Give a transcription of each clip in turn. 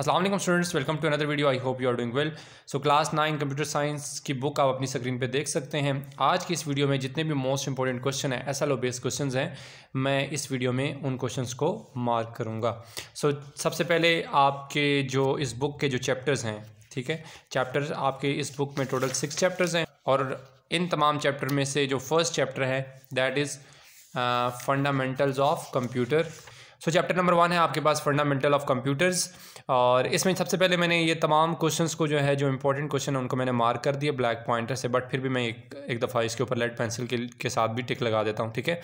Aslam students welcome to another video I hope you are doing well so class nine computer science की book आप अपनी screen पे देख सकते हैं आज की इस वीडियो में जितने भी मोस्ट इंपॉर्टेंट क्वेश्चन हैं S L O based question हैं मैं इस वीडियो में उन क्वेश्चन को मार्क करूँगा सो so, सबसे पहले आपके जो इस बुक के जो चैप्टर्स हैं ठीक है चैप्टर्स आपके इस बुक में टोटल सिक्स चैप्टर्स हैं और इन तमाम चैप्टर में से जो फर्स्ट चैप्टर है that is fundamentals of computer so chapter number one है आपके पास फंडामेंटल ऑफ कंप्यूटर्स और इसमें सबसे पहले मैंने ये तमाम क्वेश्चंस को जो है जो इंपॉर्टेंट क्वेश्चन है उनको मैंने मार्क कर दिया ब्लैक पॉइंटर से बट फिर भी मैं एक एक दफ़ा इसके ऊपर लेड पेंसिल के, के साथ भी टिक लगा देता हूँ ठीक है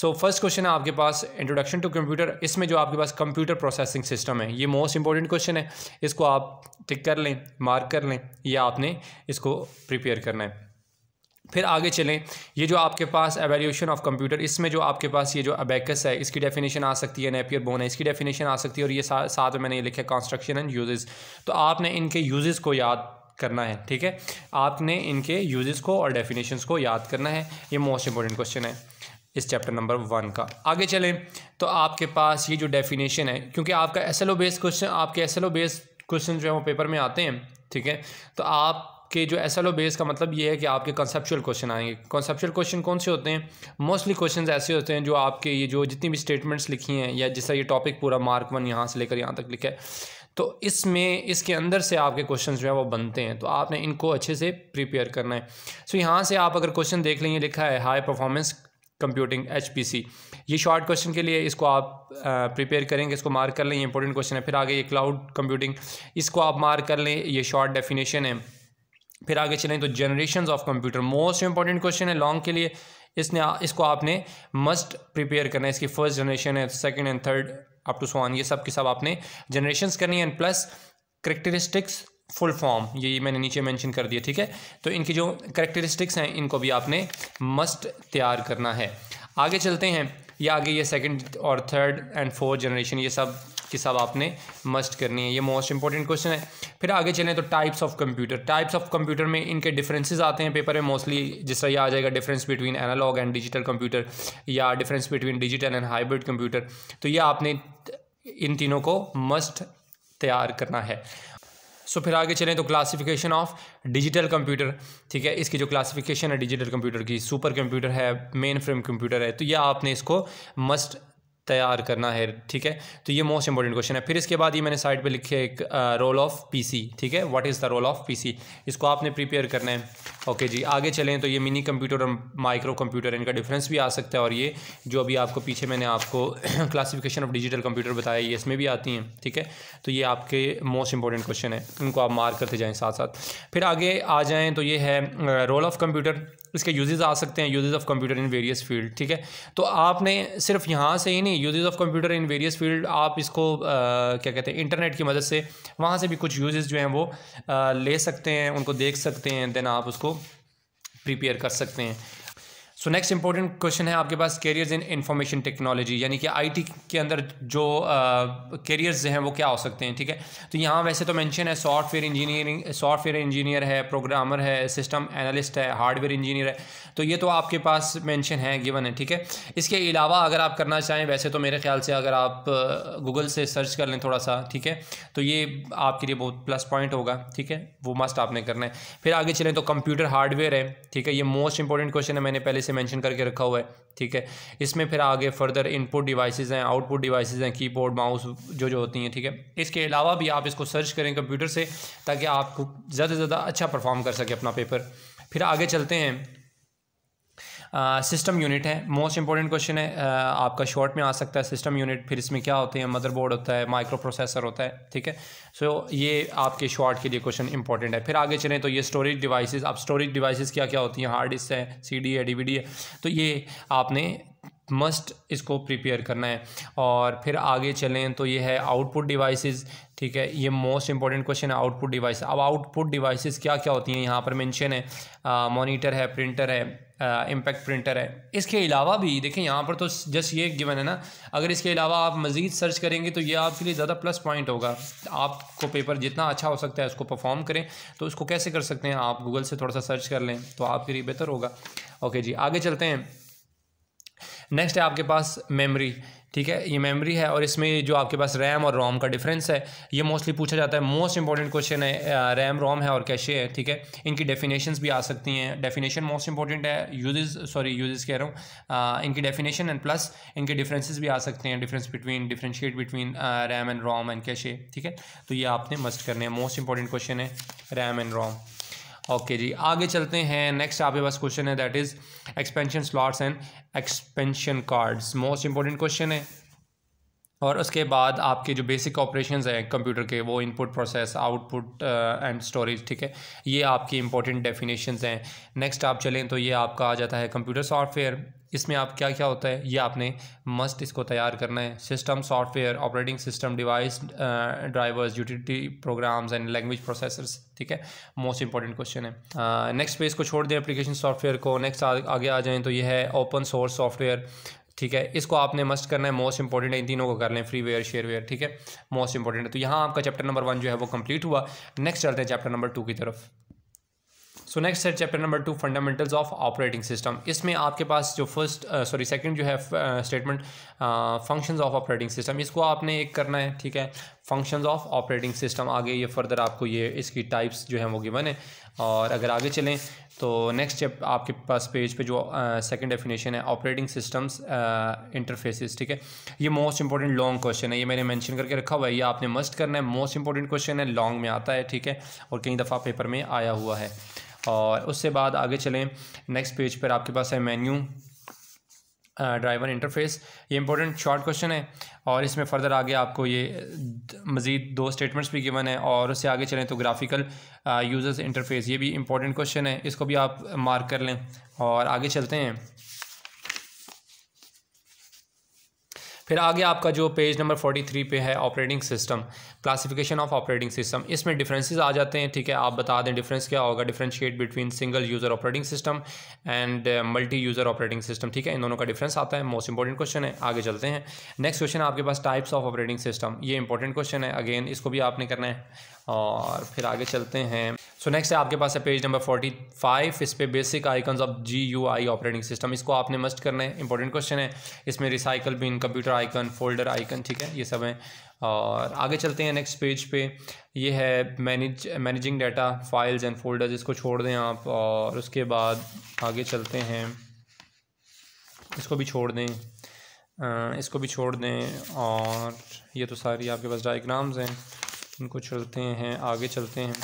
सो फर्स्ट क्वेश्चन है आपके पास इंट्रोडक्शन टू कंप्यूटर इसमें जो आपके पास कंप्यूटर प्रोसेसिंग सिस्टम है ये मोस्ट इंपॉर्टेंट क्वेश्चन है इसको आप टिक कर लें मार्क कर लें या आपने इसको प्रिपेयर करना है फिर आगे चलें ये जो आपके पास एवेल्यूशन ऑफ कंप्यूटर इसमें जो आपके पास ये जो अबेकस है इसकी डेफिनेशन आ सकती है नेपियर बोन है इसकी डेफिनेशन आ सकती है और ये सा, साथ में मैंने ये लिखा कंस्ट्रक्शन एंड यूजेस तो आपने इनके यूजेस को याद करना है ठीक है आपने इनके यूजेस को और डेफिनेशन को याद करना है ये मोस्ट इंपॉर्टेंट क्वेश्चन है इस चैप्टर नंबर वन का आगे चलें तो आपके पास ये जो डेफिनेशन है क्योंकि आपका S L O based question आपके S L O based question जो है वो पेपर में आते हैं ठीक है तो आप कि जो एस एल ओ बेस का मतलब ये है कि आपके कॉन्सेप्चुअल क्वेश्चन आएंगे कॉन्सेप्चुअल क्वेश्चन कौन से होते हैं मोस्टली क्वेश्चन ऐसे होते हैं जो आपके ये जो जितनी भी स्टेटमेंट्स लिखी हैं या जिसका ये टॉपिक पूरा मार्क वन यहाँ से लेकर यहाँ तक लिखा है तो इसमें इसके अंदर से आपके क्वेश्चन जो हैं वो बनते हैं तो आपने इनको अच्छे से प्रिपेयर करना है सो so, यहाँ से आप अगर क्वेश्चन देख लेंगे लिखा है हाई परफॉर्मेंस कंप्यूटिंग एच ये शॉर्ट क्वेश्चन के लिए इसको आप प्रिपेयर करेंगे इसको मार्क कर लें ये इंपॉर्टेंट क्वेश्चन है फिर आगे ये क्लाउड कंप्यूटिंग इसको आप मार्क कर लें ये शॉर्ट डेफिनेशन है फिर आगे चलें तो generation of computer most important question है लॉन्ग के लिए इसने इसको आपने मस्ट प्रिपेयर करना है इसकी फर्स्ट जनरेशन है second and third up to so on ये सब के सब आपने जनरेशन करनी है and plus characteristics full form ये मैंने नीचे मैंशन कर दिया ठीक है तो इनकी जो करेक्टरिस्टिक्स हैं इनको भी आपने मस्ट तैयार करना है आगे चलते हैं ये आगे ये सेकंड और थर्ड एंड फोर्थ जनरेशन ये सब की सब आपने मस्ट करनी है ये मोस्ट इंपॉर्टेंट क्वेश्चन है फिर आगे चलें तो types of computer types of computer में इनके डिफरेंसेस आते हैं पेपर में मोस्टली जिस तरह यह आ जाएगा difference between analog and digital computer या difference between digital and hybrid computer तो ये आपने इन तीनों को मस्ट तैयार करना है सो फिर आगे चलें तो क्लासिफिकेशन ऑफ डिजिटल कंप्यूटर ठीक है इसकी जो क्लासिफिकेशन है डिजिटल कंप्यूटर की सुपर कंप्यूटर है मेन फ्रेम कंप्यूटर है तो यह आपने इसको मस्ट तैयार करना है ठीक है तो ये मोस्ट इंपॉर्टेंट क्वेश्चन है फिर इसके बाद ये मैंने साइड पे लिखे एक रोल ऑफ पीसी ठीक है what is the role of PC इसको आपने प्रिपेयर करना है ओके जी आगे चलें तो ये मिनी कंप्यूटर और माइक्रो कंप्यूटर इनका डिफरेंस भी आ सकता है और ये जो अभी आपको पीछे मैंने आपको क्लासीफिकेशन ऑफ डिजिटल कंप्यूटर बताया ये इसमें भी आती हैं ठीक है तो ये आपके मोस्ट इंपॉर्टेंट क्वेश्चन है इनको आप मार्क करते जाएँ साथ साथ फिर आगे आ जाएँ तो ये है रोल ऑफ कंप्यूटर इसके यूजेज़ आ सकते हैं uses of computer in various field ठीक है तो आपने सिर्फ यहाँ से ही नहीं नहीं uses of computer in various field आप इसको आ, क्या कहते हैं इंटरनेट की मदद से वहाँ से भी कुछ यूजेज जो हैं वो आ, ले सकते हैं उनको देख सकते हैं देन आप उसको प्रिपेयर कर सकते हैं सो नेक्स्ट इंपॉर्टेंट क्वेश्चन है आपके पास कैरियर्स इन इंफॉर्मेशन टेक्नोलॉजी यानी कि आईटी के अंदर जो कैरियर्स uh, हैं वो क्या हो सकते हैं ठीक है तो यहाँ वैसे तो मेंशन है सॉफ्टवेयर इंजीनियरिंग सॉफ्टवेयर इंजीनियर है प्रोग्रामर है सिस्टम एनालिस्ट है हार्डवेयर इंजीनियर है तो ये तो आपके पास मैंशन है गिवन है ठीक है इसके अलावा अगर आप करना चाहें वैसे तो मेरे ख्याल से अगर आप गूगल uh, से सर्च कर लें थोड़ा सा ठीक है तो ये आपके लिए बहुत प्लस पॉइंट होगा ठीक है वो मस्ट आपने करना है फिर आगे चलें तो कंप्यूटर हार्डवेयर है ठीक है ये मोस्ट इंपॉर्टेंट क्वेश्चन है मैंने पहले से मेंशन करके रखा हुआ है ठीक है इसमें फिर आगे फर्दर इनपुट डिवाइसेस हैं आउटपुट डिवाइसेस हैं कीबोर्ड माउस जो जो होती हैं ठीक है थीके? इसके अलावा भी आप इसको सर्च करें कंप्यूटर से ताकि आप ज़्यादा से ज़्यादा अच्छा परफॉर्म कर सके अपना पेपर फिर आगे चलते हैं सिस्टम यूनिट है मोस्ट इंपॉर्टेंट क्वेश्चन है uh, आपका शॉर्ट में आ सकता है सिस्टम यूनिट फिर इसमें क्या होते हैं मदरबोर्ड होता है माइक्रो प्रोसेसर होता है ठीक है सो so, ये आपके शॉर्ट के लिए क्वेश्चन इंपॉर्टेंट है फिर आगे चलें तो ये स्टोरेज डिवाइसेस अब स्टोरेज डिवाइसेस क्या क्या होती हैं हार्ड डिस्क है सी है डी है तो ये आपने मस्ट इसको प्रिपेयर करना है और फिर आगे चलें तो ये है आउटपुट डिवाइसेस ठीक है ये मोस्ट इंपॉर्टेंट क्वेश्चन है आउटपुट डिवाइस अब आउटपुट डिवाइसेस क्या क्या होती हैं यहाँ पर मेंशन है मॉनिटर है प्रिंटर है इम्पैक्ट uh, प्रिंटर है इसके अलावा भी देखें यहाँ पर तो जस्ट ये गिवन है ना अगर इसके अलावा आप मज़ीद सर्च करेंगे तो ये आपके लिए ज़्यादा प्लस पॉइंट होगा आपको पेपर जितना अच्छा हो सकता है उसको परफॉर्म करें तो उसको कैसे कर सकते हैं आप गूगल से थोड़ा सा सर्च कर लें तो आपके लिए बेहतर होगा ओके जी आगे चलते हैं नेक्स्ट है आपके पास मेमरी ठीक है ये मेमोरी है और इसमें जो आपके पास रैम और रोम का डिफरेंस है ये मोस्टली पूछा जाता है मोस्ट इंपॉर्टेंट क्वेश्चन है रैम रोम है और कैशे है ठीक है इनकी डेफिनेशंस भी आ सकती हैं डेफिनेशन मोस्ट इंपॉर्टेंट है यूजेस सॉरी यूजेस कह रहा हूँ इनकी डेफिनेशन एंड प्लस इनके डिफरेंसेज भी आ सकते हैं difference between differentiate between RAM and ROM and cache ठीक है तो ये आपने मस्ट करने हैं मोस्ट इंपॉर्टेंट क्वेश्चन है रैम एंड रोम ओके जी आगे चलते हैं नेक्स्ट आपके पास क्वेश्चन है that is expansion slots and expansion cards most important question है और उसके बाद आपके जो बेसिक ऑपरेशंस हैं कंप्यूटर के वो input process output and storage ठीक है ये आपकी इंपॉर्टेंट डेफिनेशंस हैं नेक्स्ट आप चलें तो ये आपका आ जाता है कंप्यूटर सॉफ्टवेयर इसमें आप क्या क्या होता है ये आपने मस्ट इसको तैयार करना है system software operating system device drivers utility programs and language processors ठीक है मोस्ट इंपॉर्टेंट क्वेश्चन है नेक्स्ट uh, को छोड़ दें एप्लीकेशन सॉफ्टवेयर को नेक्स्ट आगे आ जाएँ तो ये है ओपन सोर्स सॉफ्टवेयर ठीक है इसको आपने मस्ट करना है मोस्ट इंपॉर्टेंट है इन तीनों को कर लें फ्री वेयर शेयर वेयर ठीक है मोस्ट इंपॉर्टेंट है तो यहाँ आपका चैप्टर नंबर वन जो है वो कंप्लीट हुआ नेक्स्ट चलते हैं चैप्टर नंबर टू की तरफ सो नेक्स्ट है chapter number two fundamentals of operating system इसमें आपके पास जो फर्स्ट सॉरी सेकंड जो है statement functions of operating system इसको आपने एक करना है ठीक है फंक्शंस ऑफ ऑपरेटिंग सिस्टम आगे ये फर्दर आपको ये इसकी टाइप्स जो हैं वो गिवन है और अगर आगे चलें तो नेक्स्ट चैप आपके पास पेज पे जो सेकंड uh, डेफिनेशन है ऑपरेटिंग सिस्टम्स इंटरफेसेस ठीक है ये मोस्ट इंपॉर्टेंट लॉन्ग क्वेश्चन है ये मैंने मेंशन करके रखा हुआ है ये आपने मस्ट करना है मोस्ट इंपॉर्टेंट क्वेश्चन है लॉन्ग में आता है ठीक है और कई दफ़ा पेपर में आया हुआ है और उससे बाद आगे चलें नेक्स्ट पेज पर आपके पास है मेन्यू ड्राइवर इंटरफेस ये इंपॉर्टेंट शॉर्ट क्वेश्चन है और इसमें फर्दर आगे आपको ये मज़ीद दो स्टेटमेंट्स भी गिवन है और उससे आगे चलें तो ग्राफिकल यूज़र्स इंटरफेस ये भी इंपॉर्टेंट क्वेश्चन है इसको भी आप मार्क कर लें और आगे चलते हैं फिर आगे आपका जो पेज नंबर फोर्टी थ्री पे है operating system classification of operating system इसमें डिफरेंसेस आ जाते हैं ठीक है आप बता दें डिफरेंस क्या होगा differentiate between single user operating system and multi user operating system ठीक है इन दोनों का डिफरेंस आता है मोस्ट इंपॉर्टेंट क्वेश्चन है आगे चलते हैं नेक्स्ट क्वेश्चन आपके पास टाइप्स ऑफ ऑपरेटिंग सिस्टम ये इंपॉर्टेंट क्वेश्चन है अगेन इसको भी आपने करना है और फिर आगे चलते हैं सो so नेक्स्ट है आपके पास है पेज नंबर फोर्टी फाइव इस पर basic icons of G U I operating system इसको आपने मस्ट करना है इंपॉर्टेंट क्वेश्चन है इसमें recycle bin computer icon folder icon ठीक है ये सब हैं और आगे चलते हैं नेक्स्ट पेज पे ये है manage managing data files and folders इसको छोड़ दें आप और उसके बाद आगे चलते हैं इसको भी छोड़ दें इसको भी छोड़ दें और ये तो सारी आपके पास डायग्राम्स हैं इनको चलते हैं आगे चलते हैं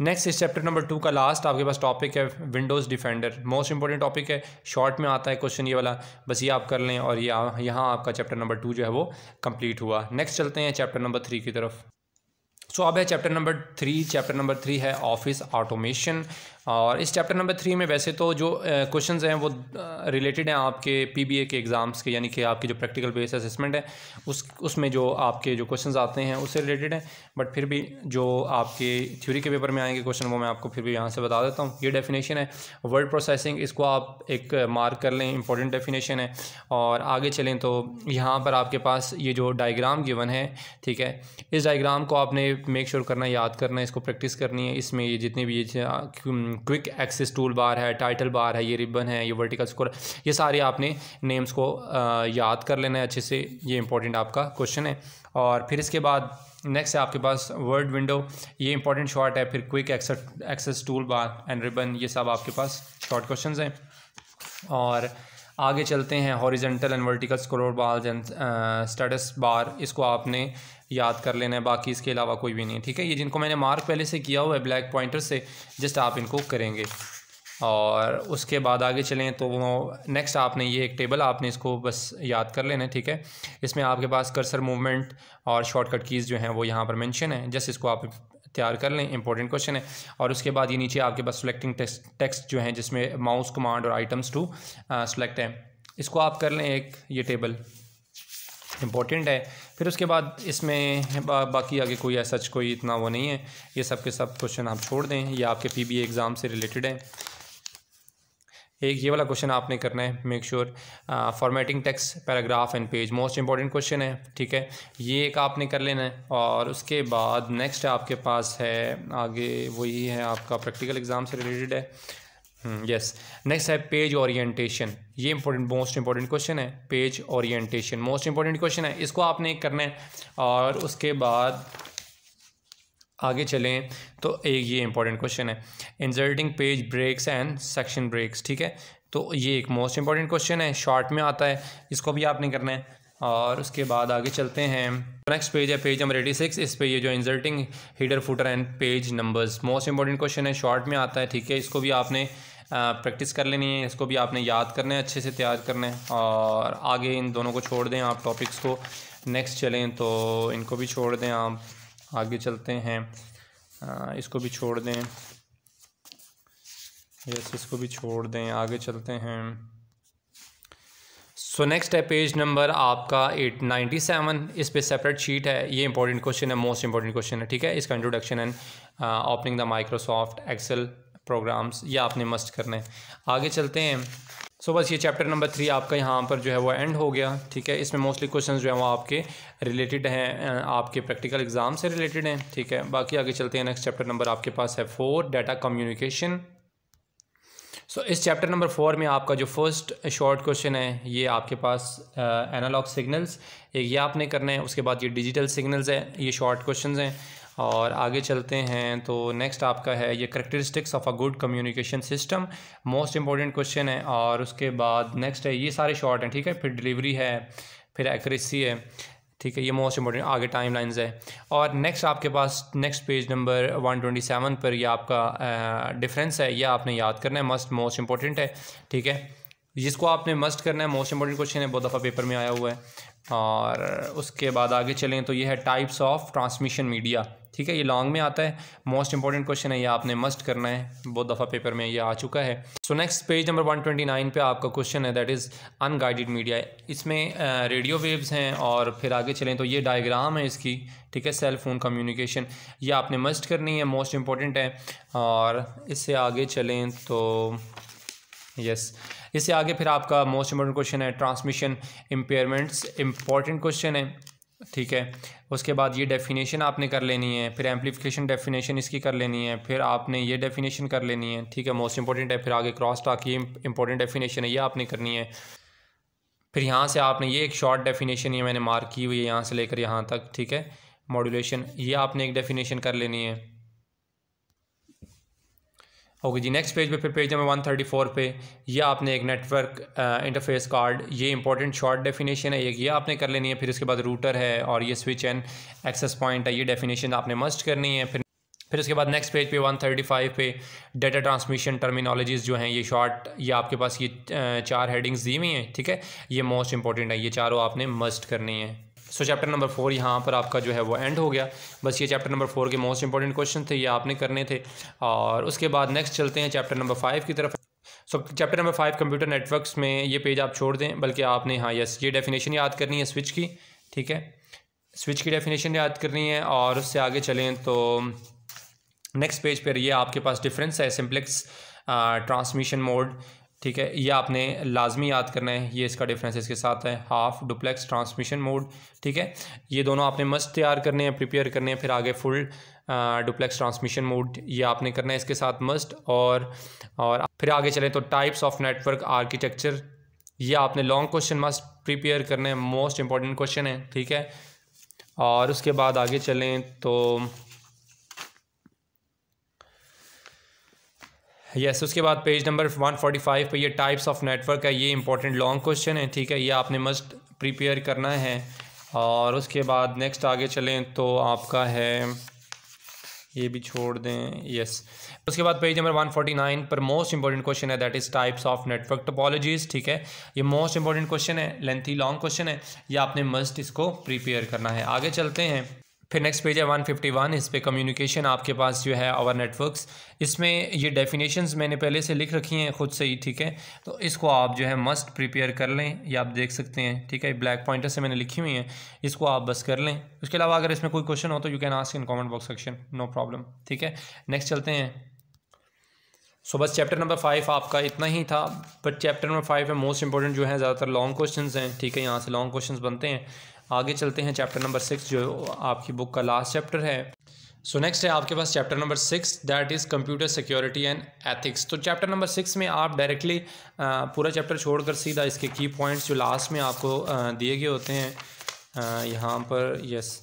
नेक्स्ट इस चैप्टर नंबर टू का लास्ट आपके पास टॉपिक है Windows Defender most important topic है शॉर्ट में आता है क्वेश्चन ये वाला बस ये आप कर लें और ये यह, यहाँ आपका चैप्टर नंबर टू जो है वो कंप्लीट हुआ नेक्स्ट चलते हैं चैप्टर नंबर थ्री की तरफ सो so, अब है chapter number three chapter number three है ऑफिस ऑटोमेशन और इस चैप्टर नंबर थ्री में वैसे तो जो क्वेश्चंस हैं वो रिलेटेड हैं आपके पीबीए के एग्ज़ाम्स के यानी कि आपके जो प्रैक्टिकल बेस असेसमेंट है उस उसमें जो आपके जो क्वेश्चंस आते हैं उससे रिलेटेड हैं बट फिर भी जो आपके थ्योरी के पेपर में आएंगे क्वेश्चन वो मैं आपको फिर भी यहाँ से बता देता हूँ ये डेफिनेशन है वर्ड प्रोसेसिंग इसको आप एक मार्क कर लें इंपॉर्टेंट डेफिनेशन है और आगे चलें तो यहाँ पर आपके पास ये जो डाइग्राम गिवन है ठीक है इस डाइग्राम को आपने मेक श्योर sure करना याद करना इसको प्रैक्टिस करनी है इसमें ये जितने भी ये क्विक एक्सेस टूल बार है टाइटल बार है ये रिबन है ये वर्टिकल स्कोर ये सारे आपने नेम्स को याद कर लेना है अच्छे से ये इंपॉर्टेंट आपका क्वेश्चन है और फिर इसके बाद नेक्स्ट है आपके पास वर्ड विंडो ये इंपॉर्टेंट शॉर्ट है फिर quick access toolbar and ribbon ये सब आपके पास शॉर्ट क्वेश्चन हैं और आगे चलते हैं horizontal and vertical scroll bar and status bar इसको आपने याद कर लेना है बाकी इसके अलावा कोई भी नहीं ठीक है ये जिनको मैंने मार्क पहले से किया हुआ है ब्लैक पॉइंटर से जस्ट आप इनको करेंगे और उसके बाद आगे चलें तो नेक्स्ट आपने ये एक टेबल आपने इसको बस याद कर लेना है ठीक है इसमें आपके पास कर्सर मूवमेंट और शॉर्टकट कीज़ जो हैं वो यहाँ पर मेंशन है जस्ट इसको आप तैयार कर लें इंपॉर्टेंट क्वेश्चन है और उसके बाद ये नीचे आपके पास सेलेक्टिंग टेक्स्ट जो है जिसमें माउस कमांड और आइटम्स टू सेलेक्ट हैं इसको आप कर लें एक ये टेबल इंपॉर्टेंट है फिर उसके बाद इसमें बा, बाकी आगे कोई ऐसा कोई इतना वो नहीं है ये सब के सब क्वेश्चन आप छोड़ दें ये आपके पीबीए एग्ज़ाम से रिलेटेड है एक ये वाला क्वेश्चन आपने करना है make sure formatting text paragraph and page most important question है ठीक है ये एक आपने कर लेना है और उसके बाद नेक्स्ट आपके पास है आगे वही है आपका प्रैक्टिकल एग्ज़ाम से रिलेटेड है यस हम्म, नेक्स्ट है पेज ओरिएंटेशन ये इंपॉर्टेंट मोस्ट इंपॉर्टेंट क्वेश्चन है page orientation most important question है इसको आपने करना है और उसके बाद आगे चलें तो एक ये इंपॉर्टेंट क्वेश्चन है inserting page breaks and section breaks ठीक है तो ये एक मोस्ट इंपॉर्टेंट क्वेश्चन है शॉर्ट में आता है इसको भी आपने करना है और उसके बाद आगे चलते हैं नेक्स्ट पेज है पेज नंबर एटी सिक्स इस पे ये जो inserting header footer and page numbers most important question है शॉर्ट में आता है ठीक है इसको भी आपने प्रैक्टिस कर लेनी है इसको भी आपने याद करना है अच्छे से तैयार करना है और आगे इन दोनों को छोड़ दें आप टॉपिक्स को नेक्स्ट चलें तो इनको भी छोड़ दें आप आगे चलते हैं आ, इसको भी छोड़ दें यस इसको भी छोड़ दें आगे चलते हैं सो नेक्स्ट है पेज नंबर आपका एट नाइन्टी सेवन इस पर सेपरेट शीट है ये इंपॉर्टेंट क्वेश्चन है मोस्ट इंपॉर्टेंट क्वेश्चन है ठीक है इसका introduction and opening the Microsoft Excel programs ये आपने मस्ट करना है आगे चलते हैं सो बस ये चैप्टर नंबर थ्री आपका यहाँ पर जो है वो एंड हो गया ठीक है इसमें मोस्टली क्वेश्चन जो हैं वो आपके रिलेटेड हैं आपके प्रैक्टिकल एग्जाम से रिलेटेड हैं ठीक है बाकी आगे चलते हैं नेक्स्ट चैप्टर नंबर आपके पास है फोर डाटा कम्युनिकेशन सो इस चैप्टर नंबर फोर में आपका जो फर्स्ट शॉर्ट क्वेश्चन है ये आपके पास एनालॉग सिग्नल्स एक ये आपने करना है उसके बाद ये डिजिटल सिग्नल्स हैं ये शॉर्ट क्वेश्चन हैं और आगे चलते हैं तो नेक्स्ट आपका है ये characteristics of a good communication system most important question है और उसके बाद नेक्स्ट है ये सारे शॉर्ट हैं ठीक है फिर डिलीवरी है फिर एक्यूरेसी है ठीक है ये मोस्ट इंपॉर्टेंट आगे टाइम लाइन्स है और नेक्स्ट आपके पास next page number one twenty seven पर यह आपका डिफरेंस है यह आपने याद करना है मस्ट मोस्ट इंपॉर्टेंट है ठीक है जिसको आपने मस्ट करना है मोस्ट इंपॉर्टेंट क्वेश्चन है बहुत दफ़ा पेपर में आया हुआ है और उसके बाद आगे चलें तो ये है टाइप्स ऑफ ट्रांसमिशन मीडिया ठीक है ये लॉन्ग में आता है मोस्ट इंपॉर्टेंट क्वेश्चन है ये आपने मस्ट करना है बहुत दफ़ा पेपर में ये आ चुका है सो नेक्स्ट पेज नंबर 129 पे आपका क्वेश्चन है दैट इज़ अनगाइडेड मीडिया इसमें रेडियो वेव्स हैं और फिर आगे चलें तो ये डायग्राम है इसकी ठीक है सेल फ़ोन कम्युनिकेशन ये आपने मस्ट करनी है मोस्ट इम्पॉर्टेंट है और इससे आगे चलें तो यस इससे आगे फिर आपका मोस्ट इम्पोर्टेंट क्वेश्चन है ट्रांसमिशन इम्पेयरमेंट्स इंपॉर्टेंट क्वेश्चन है ठीक है उसके बाद ये डेफिनेशन आपने कर लेनी है फिर एम्पलीफिकेशन डेफिनेशन इसकी कर लेनी है फिर आपने ये डेफिनेशन कर लेनी है ठीक है मोस्ट इंपॉर्टेंट है फिर आगे क्रॉस टॉक ये इंपॉर्टेंट डेफिनेशन है ये आपने करनी है फिर यहाँ से आपने ये एक शॉर्ट डेफिनेशन ये मैंने मार्क की हुई है यहाँ से लेकर यहाँ तक ठीक है मॉड्यूलेशन ये आपने एक डेफिनेशन कर लेनी है ओके जी नेक्स्ट पेज पे फिर page number one thirty four पे यह आपने एक नेटवर्क इंटरफेस कार्ड ये इंपॉर्टेंट शॉर्ट डेफिनेशन है एक ये आपने कर लेनी है फिर इसके बाद रूटर है और ये स्विच एंड एक्सेस पॉइंट है ये डेफिनेशन आपने मस्ट करनी है फिर फिर उसके बाद नेक्स्ट पेज पे 135 पे डेटा ट्रांसमिशन टर्मिनोलॉजीज़ जो हैं ये शॉर्ट ये आपके पास ये uh, चार हेडिंग्स दी हुई हैं ठीक है ये मोस्ट इंपॉर्टेंट है ये चारों आपने मस्ट करनी है सो चैप्टर नंबर फोर यहाँ पर आपका जो है वो एंड हो गया बस ये चैप्टर नंबर फोर के मोस्ट इंपॉर्टेंट क्वेश्चन थे ये आपने करने थे और उसके बाद नेक्स्ट चलते हैं चैप्टर नंबर फाइव की तरफ so chapter number five computer networks में ये पेज आप छोड़ दें बल्कि आपने हाँ यस ये डेफिनेशन याद करनी है स्विच की ठीक है स्विच की डेफिनेशन याद करनी है और उससे आगे चलें तो नेक्स्ट पेज पर ये आपके पास डिफरेंस है सिम्प्लेक्स ट्रांसमिशन मोड ठीक है ये आपने लाजमी याद करना है ये इसका डिफरेंस इसके साथ है हाफ डुप्लेक्स ट्रांसमिशन मोड ठीक है ये दोनों आपने मस्त तैयार करने हैं प्रिपेयर करने हैं फिर आगे फुल डुप्लेक्स ट्रांसमिशन मोड ये आपने करना है इसके साथ मस्ट और और फिर आगे चलें तो टाइप्स ऑफ नेटवर्क आर्किटेक्चर ये आपने लॉन्ग क्वेश्चन मस्ट प्रिपेयर करने हैं मोस्ट इंपॉर्टेंट क्वेश्चन है ठीक है और उसके बाद आगे चलें तो यस उसके बाद पेज नंबर 145 पे ये टाइप्स ऑफ नेटवर्क है ये इंपॉर्टेंट लॉन्ग क्वेश्चन है ठीक है ये आपने मस्ट प्रिपेयर करना है और उसके बाद नेक्स्ट आगे चलें तो आपका है ये भी छोड़ दें यस yes. उसके बाद पेज नंबर 149 पर मोस्ट इंपॉर्टेंट क्वेश्चन है that is types of network topologies ठीक है ये मोस्ट इंपॉर्टेंट क्वेश्चन है लेंथी लॉन्ग क्वेश्चन है ये आपने मस्ट इसको प्रिपेयर करना है आगे चलते हैं फिर नेक्स्ट पेज है 151 इस पे कम्युनिकेशन आपके पास जो है आवर नेटवर्क्स इसमें ये डेफिनेशंस मैंने पहले से लिख रखी हैं खुद से ही ठीक है तो इसको आप जो है मस्ट प्रिपेयर कर लें या आप देख सकते हैं ठीक है ब्लैक पॉइंटर से मैंने लिखी हुई हैं इसको आप बस कर लें उसके अलावा अगर इसमें कोई क्वेश्चन हो तो you can ask in comment box section no problem ठीक है नेक्स्ट चलते हैं सो so, बस चैप्टर नंबर फाइव आपका इतना ही था बट चैप्टर नंबर फाइव में मोस्ट इंपॉर्टेंट जो है ज़्यादातर लॉन्ग क्वेश्चन हैं ठीक है यहाँ से लॉन्ग क्वेश्चन बनते हैं आगे चलते हैं चैप्टर नंबर सिक्स जो आपकी बुक का लास्ट चैप्टर है सो so नेक्स्ट है आपके पास chapter number six that is computer security and ethics तो चैप्टर नंबर सिक्स में आप डायरेक्टली पूरा चैप्टर छोड़कर सीधा इसके की पॉइंट्स जो लास्ट में आपको दिए गए होते हैं यहाँ पर यस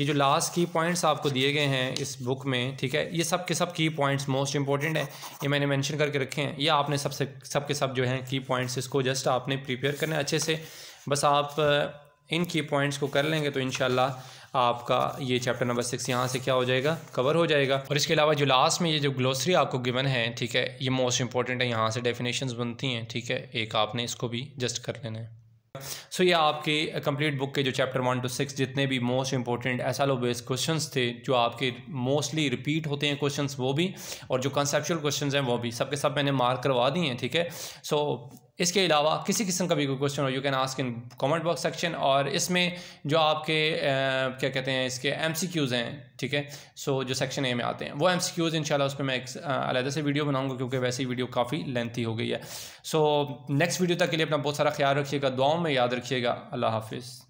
ये जो लास्ट की पॉइंट्स आपको दिए गए हैं इस बुक में ठीक है ये सब के सब की पॉइंट्स मोस्ट इंपॉर्टेंट है ये मैंने मैंशन करके रखे हैं ये आपने सबसे सब के सब जो हैं की पॉइंट्स इसको जस्ट आपने प्रिपेयर करना है अच्छे से बस आप इन की पॉइंट्स को कर लेंगे तो इन आपका ये चैप्टर नंबर सिक्स यहाँ से क्या हो जाएगा कवर हो जाएगा और इसके अलावा जो लास्ट में ये जो ग्लोसरी आपको गिवन है ठीक है ये मोस्ट इंपॉर्टेंट है यहाँ से डेफिनेशंस बनती हैं ठीक है एक आपने इसको भी जस्ट कर लेना है सो so, ये आपके कंप्लीट बुक के जो चैप्टर वन टू सिक्स जितने भी most important S L O based question थे जो आपके मोस्टली रिपीट होते हैं क्वेश्चन वो भी और जो कंसेप्चुअल क्वेश्चन हैं वो भी सबके सब मैंने मार्क करवा दिए हैं ठीक है सो so, इसके अलावा किसी किस्म का भी कोई क्वेश्चन हो you can ask in comment box section और इसमें जो आपके आ, क्या कहते हैं इसके एम सी क्यूज़ हैं ठीक है सो जो सेक्शन ए में आते हैं वो एम सी क्यूज़ इनशाला उस पर मैं एक अलहदा से वीडियो बनाऊंगा क्योंकि वैसे ही वीडियो काफ़ी लेंथी हो गई है सो नेक्स्ट वीडियो तक के लिए अपना बहुत सारा ख्याल रखिएगा दुआओं में याद रखिएगा अल्लाह हाफिज़